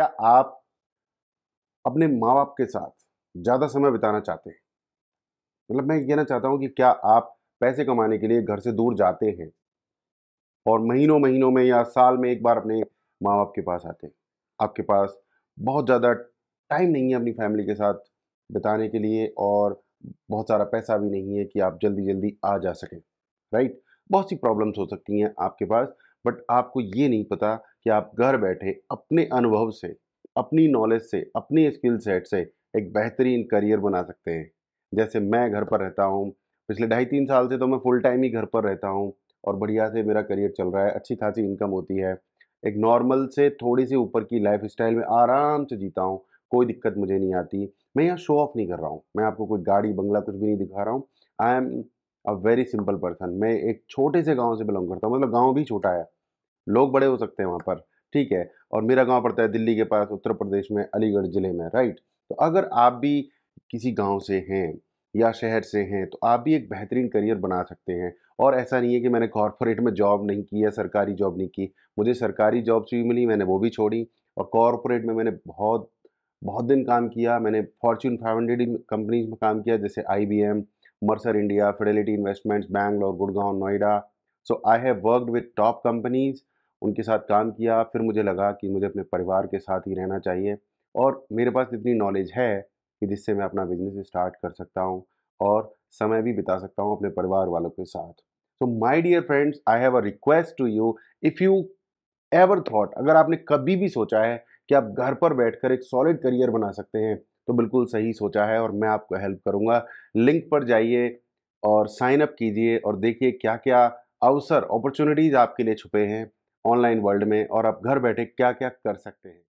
क्या आप अपने माँ बाप के साथ ज़्यादा समय बिताना चाहते हैं मतलब मैं कहना चाहता हूँ कि क्या आप पैसे कमाने के लिए घर से दूर जाते हैं और महीनों महीनों में या साल में एक बार अपने माँ बाप के पास आते हैं आपके पास बहुत ज़्यादा टाइम नहीं है अपनी फैमिली के साथ बिताने के लिए और बहुत सारा पैसा भी नहीं है कि आप जल्दी जल्दी आ जा सकें राइट बहुत सी प्रॉब्लम्स हो सकती हैं आपके पास बट आपको ये नहीं पता कि आप घर बैठे अपने अनुभव से अपनी नॉलेज से अपनी स्किल सेट से एक बेहतरीन करियर बना सकते हैं जैसे मैं घर पर रहता हूँ पिछले ढाई तीन साल से तो मैं फुल टाइम ही घर पर रहता हूँ और बढ़िया से मेरा करियर चल रहा है अच्छी खासी इनकम होती है एक नॉर्मल से थोड़ी सी ऊपर की लाइफ स्टाइल में आराम से जीता हूँ कोई दिक्कत मुझे नहीं आती मैं यहाँ शो ऑफ नहीं कर रहा हूँ मैं आपको कोई गाड़ी बंगला कुछ भी नहीं दिखा रहा हूँ I am a very simple person मैं एक छोटे से गांव से बिलोंग करता हूँ मतलब गांव भी छोटा है लोग बड़े हो सकते हैं वहाँ पर ठीक है और मेरा गांव पड़ता है दिल्ली के पास उत्तर प्रदेश में अलीगढ़ ज़िले में राइट तो अगर आप भी किसी गांव से हैं या शहर से हैं तो आप भी एक बेहतरीन करियर बना सकते हैं और ऐसा नहीं है कि मैंने कॉरपोरेट में जॉब नहीं की या सरकारी जॉब नहीं की मुझे सरकारी जॉब्स भी मिली मैंने वो भी छोड़ी और कॉरपोरेट में मैंने बहुत बहुत दिन काम किया मैंने फॉर्च्यून फाइव हंड्रेड कंपनीज में काम किया जैसे आई Mercer India, Fidelity Investments, Bangalore, Gurgaon, Noida. So I have worked with top companies. उनके साथ काम किया फिर मुझे लगा कि मुझे अपने परिवार के साथ ही रहना चाहिए और मेरे पास इतनी नॉलेज है कि जिससे मैं अपना बिजनेस स्टार्ट कर सकता हूँ और समय भी बिता सकता हूँ अपने परिवार वालों के साथ so my dear friends I have a request to you if you ever thought अगर आपने कभी भी सोचा है कि आप घर पर बैठकर एक सॉलिड करियर बना सकते हैं तो बिल्कुल सही सोचा है और मैं आपको हेल्प करूँगा लिंक पर जाइए और साइन अप कीजिए और देखिए क्या क्या अवसर अपॉर्चुनिटीज़ आपके लिए छुपे हैं ऑनलाइन वर्ल्ड में और आप घर बैठे क्या क्या कर सकते हैं